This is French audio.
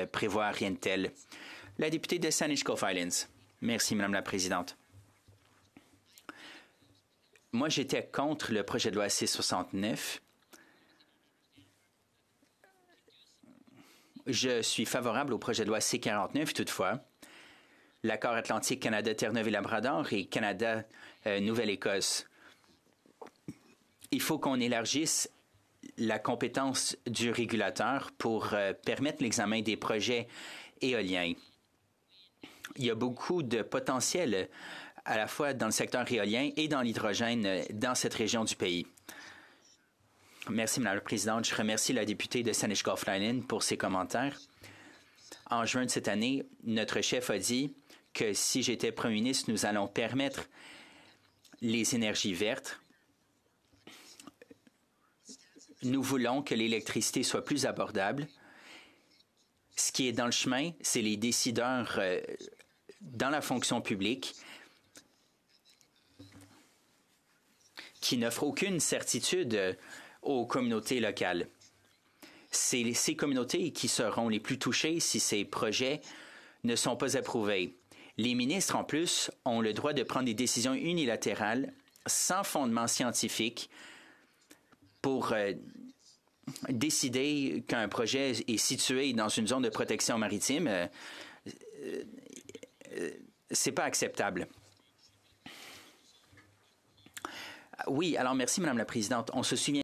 Euh, prévoir rien de tel. La députée de sanish Islands. Merci, Madame la Présidente. Moi, j'étais contre le projet de loi C-69. Je suis favorable au projet de loi C-49, toutefois. L'accord atlantique Canada-Terre-Neuve et Labrador et Canada-Nouvelle-Écosse. Euh, Il faut qu'on élargisse la compétence du régulateur pour euh, permettre l'examen des projets éoliens. Il y a beaucoup de potentiel à la fois dans le secteur éolien et dans l'hydrogène dans cette région du pays. Merci, Madame la Présidente. Je remercie la députée de golf Line pour ses commentaires. En juin de cette année, notre chef a dit que si j'étais Premier ministre, nous allons permettre les énergies vertes nous voulons que l'électricité soit plus abordable. Ce qui est dans le chemin, c'est les décideurs euh, dans la fonction publique qui n'offrent aucune certitude euh, aux communautés locales. C'est ces communautés qui seront les plus touchées si ces projets ne sont pas approuvés. Les ministres, en plus, ont le droit de prendre des décisions unilatérales sans fondement scientifique pour euh, décider qu'un projet est situé dans une zone de protection maritime, euh, euh, c'est pas acceptable. Ah, oui, alors merci, Madame la Présidente. On se souvient.